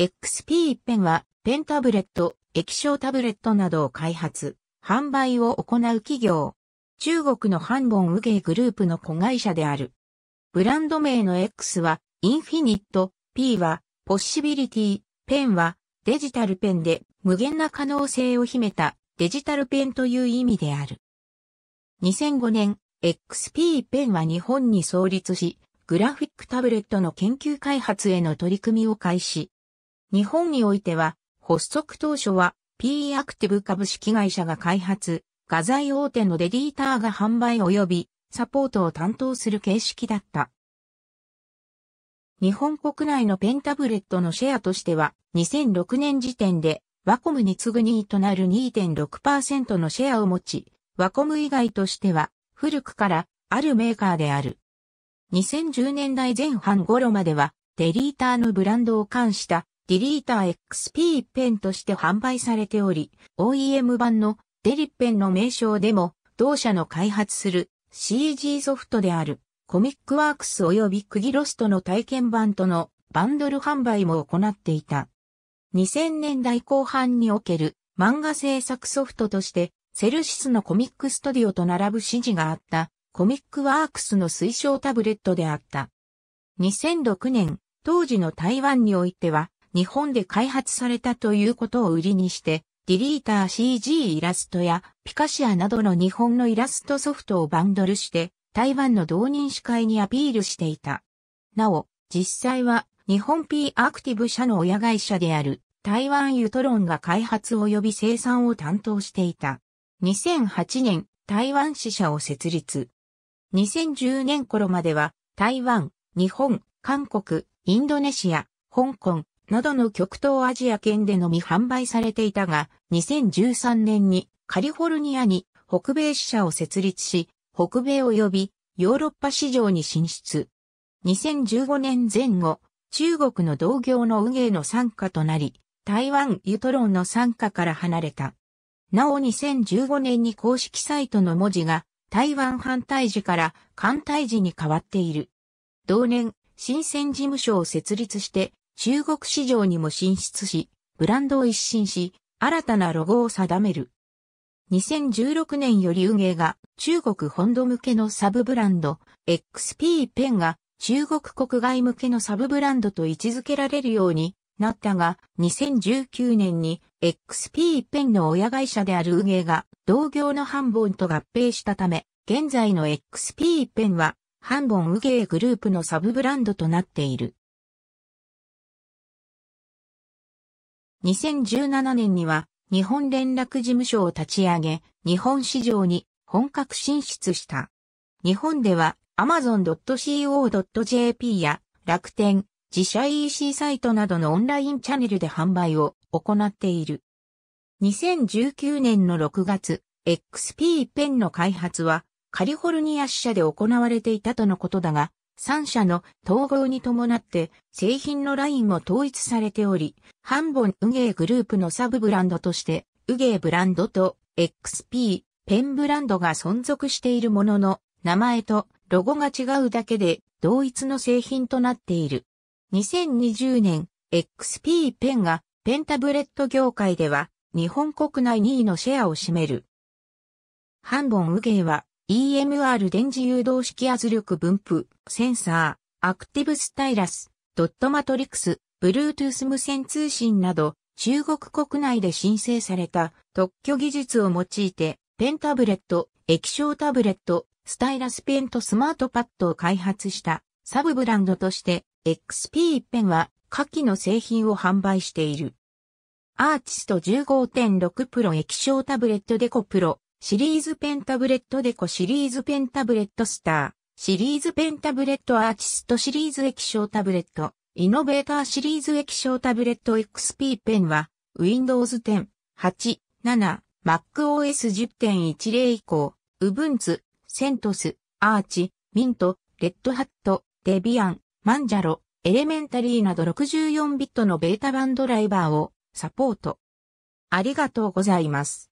XP 一辺は、ペンタブレット、液晶タブレットなどを開発、販売を行う企業。中国のハンボンウゲグループの子会社である。ブランド名の X は、インフィニット、P は、ポッシビリティ、ペンは、デジタルペンで、無限な可能性を秘めた、デジタルペンという意味である。2005年、XP ペンは日本に創立し、グラフィックタブレットの研究開発への取り組みを開始。日本においては、発足当初は P アクティブ株式会社が開発、画材大手のデリーターが販売及びサポートを担当する形式だった。日本国内のペンタブレットのシェアとしては、2006年時点で、ワコムに次ぐ2位となる2.6%のシェアを持ち、ワコム以外としては、古くからあるメーカーである。2010年代前半頃までは、デリーターのブランドを冠したディリーター XP ペンとして販売されており、OEM 版のデリッペンの名称でも、同社の開発する CG ソフトであるコミックワークス及びクギロストの体験版とのバンドル販売も行っていた。2000年代後半における漫画制作ソフトとしてセルシスのコミックストディオと並ぶ指示があったコミックワークスの推奨タブレットであった。2006年、当時の台湾においては日本で開発されたということを売りにして、ディリーター CG イラストやピカシアなどの日本のイラストソフトをバンドルして台湾の同人誌会にアピールしていた。なお、実際は日本 P アクティブ社の親会社である台湾ユトロンが開発及び生産を担当していた。2008年、台湾支社を設立。2010年頃までは台湾、日本、韓国、インドネシア、香港、などの極東アジア圏でのみ販売されていたが、2013年にカリフォルニアに北米支社を設立し、北米及びヨーロッパ市場に進出。2015年前後、中国の同業の運営の参加となり、台湾ユトロンの参加から離れた。なお2015年に公式サイトの文字が台湾反対時から艦対時に変わっている。同年、新鮮事務所を設立して中国市場にも進出し、ブランドを一新し、新たなロゴを定める。2016年より運営が中国本土向けのサブブランド XP ペンが中国国外向けのサブブランドと位置づけられるようになったが2019年に XP ペンの親会社である運営が同業の半本と合併したため現在の XP ペンは半本ウゲ。運営グループのサブブランドとなっている。2017年には日本連絡事務所を立ち上げ、日本市場に本格進出した。日本では amazon.co.jp や楽天、自社 EC サイトなどのオンラインチャンネルで販売を行っている。2019年の6月、XP ペンの開発はカリフォルニア支社で行われていたとのことだが、3社の統合に伴って製品のラインも統一されており、ハンボンウゲーグループのサブブランドとして、ウゲーブランドと XP、ペンブランドが存続しているものの、名前とロゴが違うだけで同一の製品となっている。2020年、XP ペンがペンタブレット業界では日本国内2位のシェアを占める。ハンボンウゲーは EMR 電磁誘導式圧力分布、センサー、アクティブスタイラス、ドットマトリクス、Bluetooth 無線通信など、中国国内で申請された特許技術を用いて、ペンタブレット、液晶タブレット、スタイラスペンとスマートパッドを開発したサブブランドとして XP ペンは下記の製品を販売している。アーチスト15.6プロ液晶タブレットデコプロシリーズペンタブレットデコシリーズペンタブレットスター、シリーズペンタブレットアーティストシリーズ液晶タブレット、イノベーターシリーズ液晶タブレット XP ペンは、Windows 10、8、7、MacOS 10.10以降、Ubuntu、CentOS、Arch、Mint、Red Hat、Debian、Manjaro、Elementary など64ビットのベータ版ドライバーをサポート。ありがとうございます。